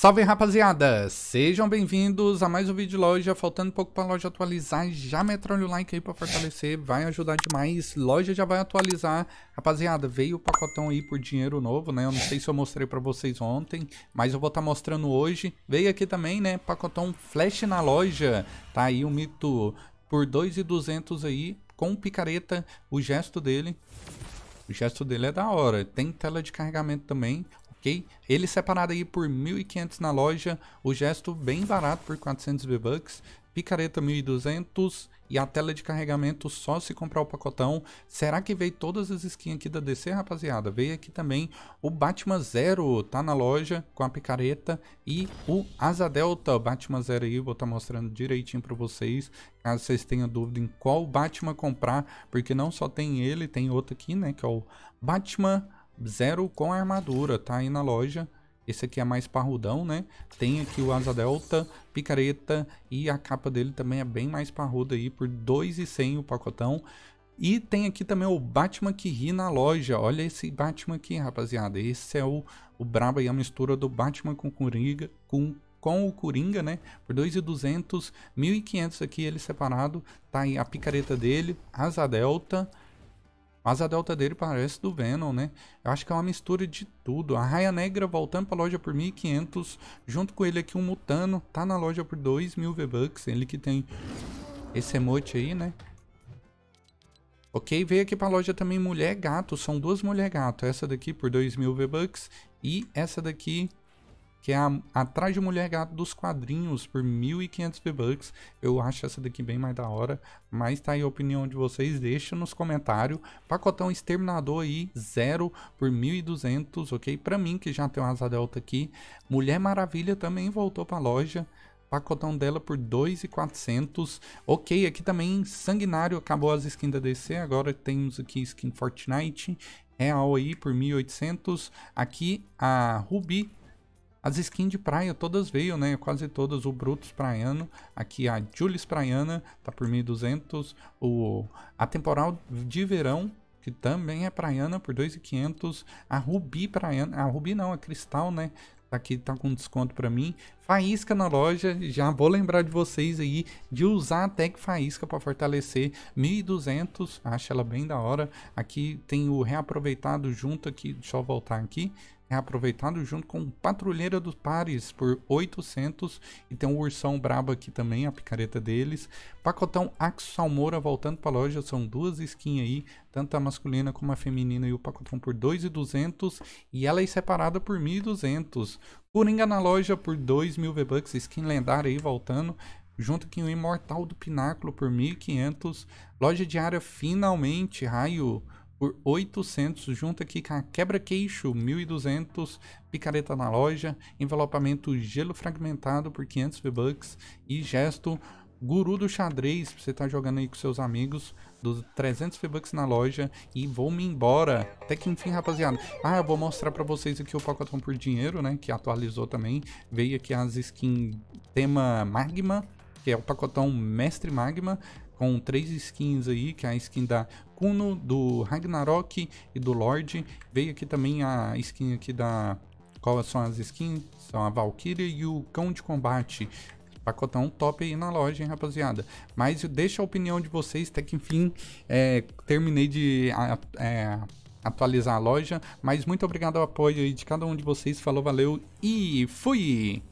Salve rapaziada, sejam bem-vindos a mais um vídeo de loja, faltando pouco para loja atualizar, já metralha o like aí para fortalecer, vai ajudar demais, loja já vai atualizar, rapaziada, veio o pacotão aí por dinheiro novo, né, eu não sei se eu mostrei para vocês ontem, mas eu vou estar tá mostrando hoje, veio aqui também, né, pacotão flash na loja, tá aí o mito por 2,200 aí, com picareta, o gesto dele, o gesto dele é da hora. Tem tela de carregamento também ok? Ele separado aí por 1.500 na loja, o gesto bem barato por 400 V-Bucks, picareta 1.200 e a tela de carregamento só se comprar o pacotão. Será que veio todas as skins aqui da DC, rapaziada? Veio aqui também o Batman Zero, tá na loja com a picareta e o Asa Delta Batman Zero aí, vou estar tá mostrando direitinho para vocês, caso vocês tenham dúvida em qual Batman comprar, porque não só tem ele, tem outro aqui, né, que é o Batman Zero com armadura, tá aí na loja. Esse aqui é mais parrudão, né? Tem aqui o Asa Delta, picareta e a capa dele também é bem mais parruda aí, por 2,100 o pacotão. E tem aqui também o Batman que ri na loja. Olha esse Batman aqui, rapaziada. Esse é o, o brabo e a mistura do Batman com Coringa, com com o Coringa, né? Por 2,200, 1.500 aqui ele separado. Tá aí a picareta dele, Asa Delta, Asa delta dele parece do Venom, né? Eu acho que é uma mistura de tudo. A Raia Negra voltando pra loja por 1.500. Junto com ele aqui um Mutano. Tá na loja por 2.000 V-Bucks. Ele que tem esse emote aí, né? Ok, veio aqui pra loja também Mulher Gato. São duas Mulher Gato. Essa daqui por 2.000 V-Bucks. E essa daqui que é a, Atrás de Mulher Gato dos quadrinhos, por 1.500 V-Bucks. Eu acho essa daqui bem mais da hora, mas tá aí a opinião de vocês, deixa nos comentários. Pacotão Exterminador aí, zero, por 1.200, ok? Pra mim, que já tem uma asa delta aqui. Mulher Maravilha também voltou pra loja pacotão dela por 2,400. Ok, aqui também sanguinário, acabou as skins da DC, agora temos aqui skin Fortnite, real aí por 1,800. Aqui a Ruby as skins de praia todas veio, né? Quase todas. O Brutus praiano, aqui a Julius praiana, tá por 1.200. O, a temporal de verão, que também é praiana, por 2.500. A Rubi praiana, a Rubi não, a Cristal, né? Tá aqui tá com desconto para mim. Faísca na loja, já vou lembrar de vocês aí de usar a tag Faísca para fortalecer 1200, acho ela bem da hora. Aqui tem o reaproveitado junto aqui, deixa eu voltar aqui é aproveitado junto com Patrulheira dos Pares por 800 e tem um ursão brabo aqui também, a picareta deles. Pacotão Axo Salmoura voltando para a loja, são duas skins aí, tanto a masculina como a feminina e o pacotão por 2,200 e ela é separada por 1,200. Coringa na loja por 2.000 V-Bucks, skin lendária aí voltando junto com o Imortal do Pináculo por 1.500. Loja diária finalmente, raio, por 800, junto aqui com a quebra-queixo 1200, picareta na loja, envelopamento gelo fragmentado por 500 V-Bucks e gesto guru do xadrez, você tá jogando aí com seus amigos, dos 300 V-Bucks na loja e vou-me embora. Até que enfim, rapaziada. Ah, eu vou mostrar pra vocês aqui o pacotão por dinheiro, né, que atualizou também. Veio aqui as skins tema Magma, que é o pacotão Mestre Magma, com três skins aí, que é a skin da Kuno, do Ragnarok e do Lorde. Veio aqui também a skin aqui da... Qual são as skins? São a Valkyria e o Cão de Combate. Pacotão top aí na loja, hein, rapaziada. Mas deixa a opinião de vocês, até que enfim, é, terminei de... É, atualizar a loja, mas muito obrigado ao apoio de cada um de vocês, falou, valeu e fui!